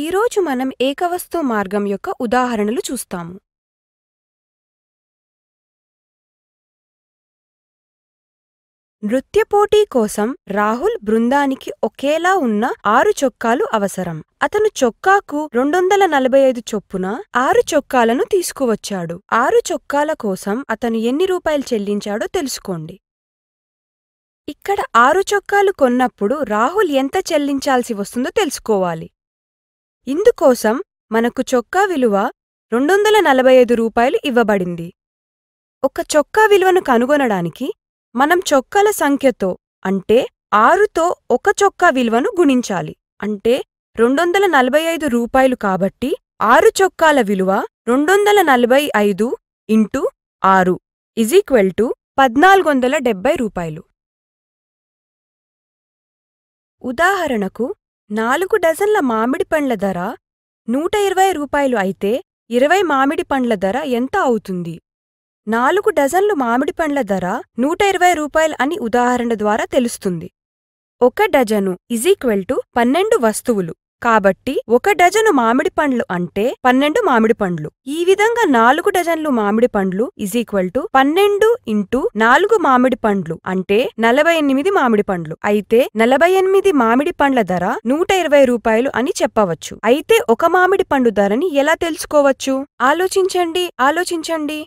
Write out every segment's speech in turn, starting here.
ఈరోజు మనం ఏకవస్తు మార్గం యొక్క ఉదాహరణలు చూస్తాము నృత్య కోసం రాహుల్ బృందానికి ఒకేలా ఉన్న ఆరు చొక్కాలు అవసరం అతను చొక్కాకు రెండొందల నలభై ఐదు చొప్పున ఆరు చొక్కాలను తీసుకువచ్చాడు ఆరు చొక్కాల కోసం అతను ఎన్ని రూపాయలు చెల్లించాడో తెలుసుకోండి ఇక్కడ ఆరు చొక్కాలు కొన్నప్పుడు రాహుల్ ఎంత చెల్లించాల్సి వస్తుందో తెలుసుకోవాలి ఇందుకోసం మనకు చొక్కా విలువ రెండొందల నలభై ఐదు రూపాయలు ఇవ్వబడింది ఒక చొక్కా విలువను కనుగొనడానికి మనం చొక్కాల సంఖ్యతో అంటే ఆరుతో ఒక చొక్కా విలువను గుణించాలి అంటే రెండొందల నలభై ఐదు రూపాయలు కాబట్టి ఆరు చొక్కాల విలువ రెండొందల నలభై ఐదు ఇంటూ ఆరు ఈక్వెల్ టు పద్నాలుగొందల డెబ్బై రూపాయలు ఉదాహరణకు నాలుగు డజన్ల మామిడి పండ్ల ధర నూట ఇరవై రూపాయలు అయితే ఇరవై మామిడి పండ్ల ధర ఎంత అవుతుంది నాలుగు డజన్లు మామిడి పండ్ల ధర నూట ఇరవై రూపాయలు అని ఉదాహరణ ద్వారా తెలుస్తుంది ఒక డజను ఈక్వెల్ టు పన్నెండు వస్తువులు కాబట్టి ఒక డజను మామిడి పండ్లు అంటే పన్నెండు మామిడి పండ్లు ఈ విధంగా నాలుగు డజన్లు మామిడి పండ్లు ఇజ్ ఈక్వల్ టు పన్నెండు ఇంటూ నాలుగు మామిడి పండ్లు అంటే నలభై ఎనిమిది మామిడి పండ్లు అయితే నలభై ఎనిమిది మామిడి పండ్ల ధర నూట ఇరవై రూపాయలు అని చెప్పవచ్చు అయితే ఒక మామిడి పండు ధరని ఎలా తెలుసుకోవచ్చు ఆలోచించండి ఆలోచించండి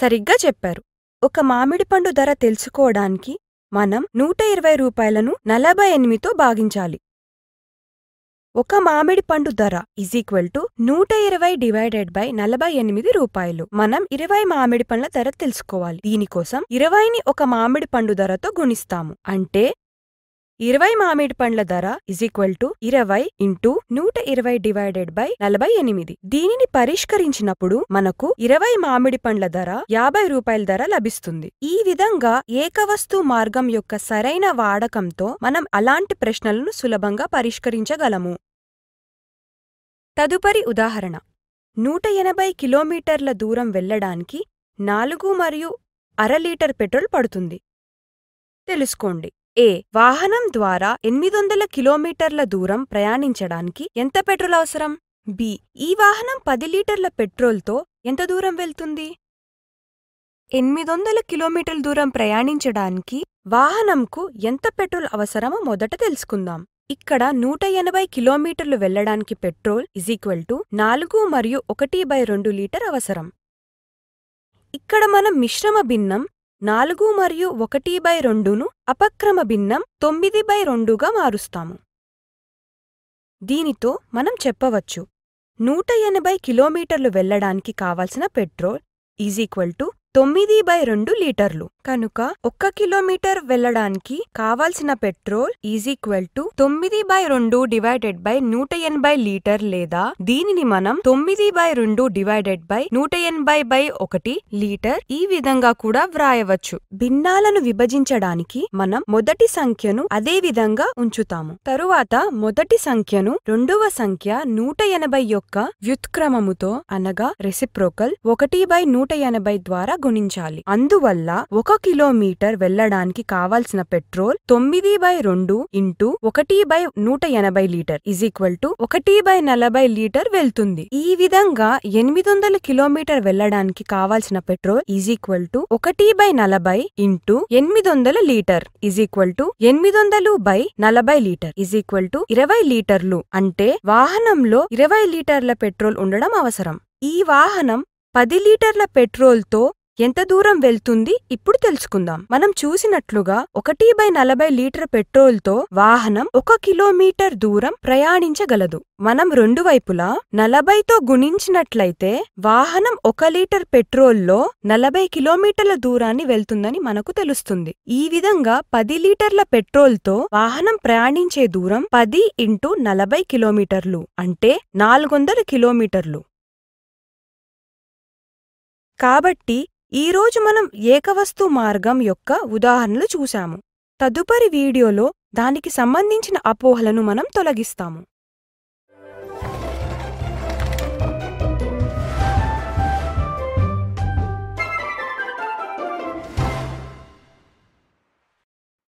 సరిగ్గా చెప్పారు ఒక మామిడి పండు ధర తెలుసుకోవడానికి మనం నూట ఇరవై రూపాయలను నలభై ఎనిమిదితో భాగించాలి ఒక మామిడి పండు ధర ఈజ్ ఈక్వల్ టు నూట ఇరవై డివైడెడ్ బై నలభై ఎనిమిది రూపాయలు మనం ఇరవై మామిడి పండ్ల ధర తెలుసుకోవాలి దీనికోసం ఇరవైని ఒక మామిడి పండు ధరతో గుణిస్తాము అంటే ఇరవై మామిడి పండ్ల ధర ఇజ్ ఈక్వల్ టు ఇరవై ఇంటూ నూట ఇరవై డివైడెడ్ బై నలభై ఎనిమిది దీనిని పరిష్కరించినప్పుడు మనకు ఇరవై మామిడి పండ్ల ధర యాభై రూపాయల ధర లభిస్తుంది ఈ విధంగా ఏకవస్తు మార్గం యొక్క సరైన వాడకంతో మనం అలాంటి ప్రశ్నలను సులభంగా పరిష్కరించగలము తదుపరి ఉదాహరణ నూట ఎనభై కిలోమీటర్ల దూరం వెళ్లడానికి నాలుగు మరియు అర లీటర్ పెట్రోల్ పడుతుంది తెలుసుకోండి ఏ వాహనం ద్వారా ఎనిమిదొందల కిలోమీటర్ల దూరం ప్రయాణించడానికి ఎంత పెట్రోల్ అవసరం బి ఈ వాహనం పది లీటర్ల పెట్రోల్తో ఎంత దూరం వెళ్తుంది ఎనిమిదొందల కిలోమీటర్ల దూరం ప్రయాణించడానికి వాహనంకు ఎంత పెట్రోల్ అవసరమో మొదట తెలుసుకుందాం ఇక్కడ నూట ఎనభై కిలోమీటర్లు వెళ్లడానికి పెట్రోల్ ఇజ్ ఈక్వల్ టు నాలుగు మరియు ఒకటి బై రెండు లీటర్ అవసరం ఇక్కడ మనం మిశ్రమ భిన్నం నాలుగు మరియు ఒకటి బై రెండును అపక్రమ భిన్నం తొమ్మిది బై రెండుగా మారుస్తాము దీనితో మనం చెప్పవచ్చు నూట ఎనభై కిలోమీటర్లు వెళ్లడానికి కావలసిన పెట్రోల్ ఈజ్ ఈక్వల్ టు తొమ్మిది బై రెండు లీటర్లు కనుక ఒక్క కిలోమీటర్ వెళ్లడానికి కావాల్సిన పెట్రోల్ ఈజ్ ఈక్వల్ టు తొమ్మిది బై రెండు డివైడెడ్ బై నూట ఎనభై లీటర్ లేదా దీనిని మనం తొమ్మిది బై రెండు డివైడెడ్ బై నూట ఎనభై బై ఒకటి లీటర్ ఈ విధంగా కూడా వ్రాయవచ్చు భిన్నాలను విభజించడానికి మనం మొదటి సంఖ్యను అదే విధంగా ఉంచుతాము తరువాత మొదటి సంఖ్యను రెండవ సంఖ్య నూట ఎనభై యొక్క వ్యుత్క్రమముతో అనగా రెసిప్రోకల్ ఒకటి బై నూట ఎనభై ద్వారా గుణించాలి అందువల్ల ఒక కిలోమీటర్ వెళ్లడానికి కావాల్సిన పెట్రోల్ తొమ్మిది బై రెండు ఇంటూ ఒకటి బై నూట ఎనభై లీటర్ ఇజ్ ఈక్వల్ టు ఒకటి బై నలభై లీటర్ వెళ్తుంది ఈ విధంగా ఎనిమిది వందల కిలోమీటర్ వెళ్లడానికి కావాల్సిన పెట్రోల్ ఇజ్ ఈక్వల్ టు ఒకటి బై నలభై ఇంటూ ఎనిమిది వందల లీటర్ ఇజ్ ఈక్వల్ టు ఎనిమిది వందలు బై నలభై లీటర్ ఇజ్ ఈక్వల్ టు ఇరవై లీటర్లు అంటే వాహనంలో ఇరవై లీటర్ల పెట్రోల్ ఉండడం అవసరం ఈ వాహనం పది లీటర్ల పెట్రోల్తో ఎంత దూరం వెళ్తుంది ఇప్పుడు తెలుసుకుందాం మనం చూసినట్లుగా ఒకటి బై నలభై లీటర్ పెట్రోల్తో వాహనం ఒక కిలోమీటర్ దూరం ప్రయాణించగలదు మనం రెండు వైపులా నలభైతో గుణించినట్లయితే వాహనం ఒక లీటర్ పెట్రోల్లో నలభై కిలోమీటర్ల దూరాన్ని వెళ్తుందని మనకు తెలుస్తుంది ఈ విధంగా పది లీటర్ల పెట్రోల్తో వాహనం ప్రయాణించే దూరం పది ఇంటూ నలభై కిలోమీటర్లు అంటే నాలుగొందల కిలోమీటర్లు కాబట్టి ఈరోజు మనం ఏకవస్తు మార్గం యొక్క ఉదాహరణలు చూశాము తదుపరి వీడియోలో దానికి సంబంధించిన అపోహలను మనం తొలగిస్తాము